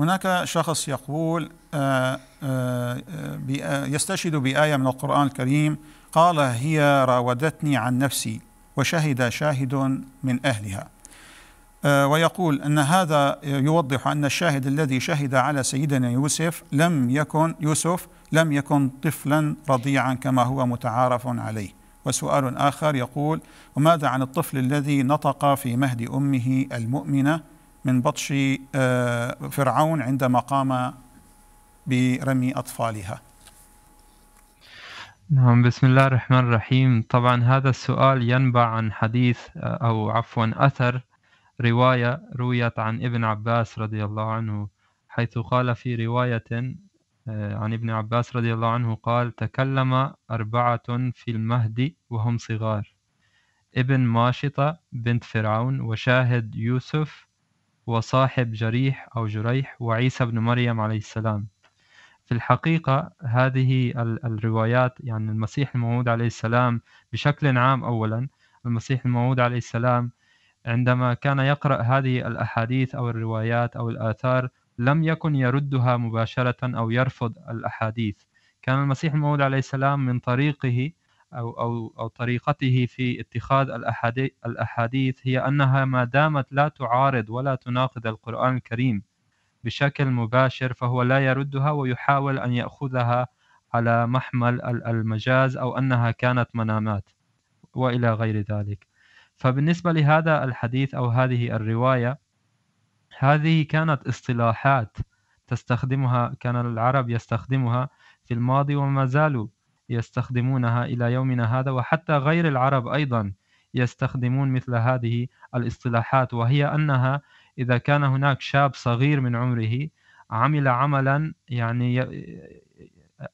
هناك شخص يقول آه، آه، آه، يستشهد بآية من القرآن الكريم قال هي راودتني عن نفسي وشهد شاهد من أهلها ويقول أن هذا يوضح أن الشاهد الذي شهد على سيدنا يوسف لم يكن يوسف لم يكن طفلا رضيعا كما هو متعارف عليه وسؤال آخر يقول وماذا عن الطفل الذي نطق في مهد أمه المؤمنة من بطش آه، فرعون عندما قام برمي أطفالها نعم بسم الله الرحمن الرحيم طبعا هذا السؤال ينبع عن حديث آه، أو عفوا أثر رواية رويت عن ابن عباس رضي الله عنه حيث قال في رواية آه، عن ابن عباس رضي الله عنه قال تكلم أربعة في المهد وهم صغار ابن ماشطة بنت فرعون وشاهد يوسف وصاحب جريح أو جريح وعيسى بن مريم عليه السلام في الحقيقة هذه الروايات يعني المسيح الموعود عليه السلام بشكل عام أولا المسيح الموعود عليه السلام عندما كان يقرأ هذه الأحاديث أو الروايات أو الآثار لم يكن يردها مباشرة أو يرفض الأحاديث كان المسيح الموعود عليه السلام من طريقه أو, أو, أو طريقته في اتخاذ الأحاديث, الأحاديث هي أنها ما دامت لا تعارض ولا تناقض القرآن الكريم بشكل مباشر فهو لا يردها ويحاول أن يأخذها على محمل المجاز أو أنها كانت منامات وإلى غير ذلك فبالنسبة لهذا الحديث أو هذه الرواية هذه كانت اصطلاحات تستخدمها كان العرب يستخدمها في الماضي وما زالوا يستخدمونها إلى يومنا هذا وحتى غير العرب أيضا يستخدمون مثل هذه الاصطلاحات وهي أنها إذا كان هناك شاب صغير من عمره عمل عملا يعني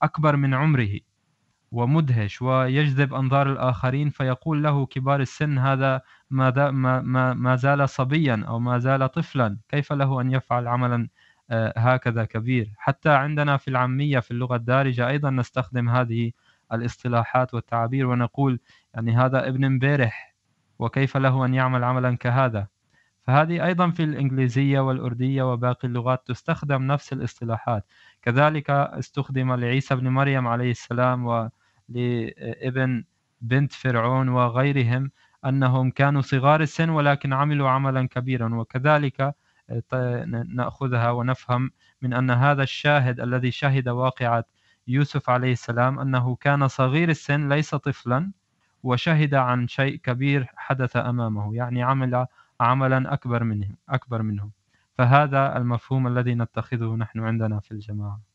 أكبر من عمره ومدهش ويجذب أنظار الآخرين فيقول له كبار السن هذا ما, ما, ما, زال صبيا أو ما زال طفلا كيف له أن يفعل عملا آه، هكذا كبير حتى عندنا في العامية في اللغة الدارجة أيضا نستخدم هذه الاصطلاحات والتعابير ونقول يعني هذا ابن امبارح وكيف له أن يعمل عملا كهذا فهذه أيضا في الإنجليزية والأردية وباقي اللغات تستخدم نفس الاصطلاحات كذلك استخدم لعيسى بن مريم عليه السلام ولابن بنت فرعون وغيرهم أنهم كانوا صغار السن ولكن عملوا عملا كبيرا وكذلك آه، نأخذها ونفهم من أن هذا الشاهد الذي شهد واقعة يوسف عليه السلام أنه كان صغير السن ليس طفلا وشهد عن شيء كبير حدث أمامه يعني عمل عملا أكبر منه أكبر منه فهذا المفهوم الذي نتخذه نحن عندنا في الجماعة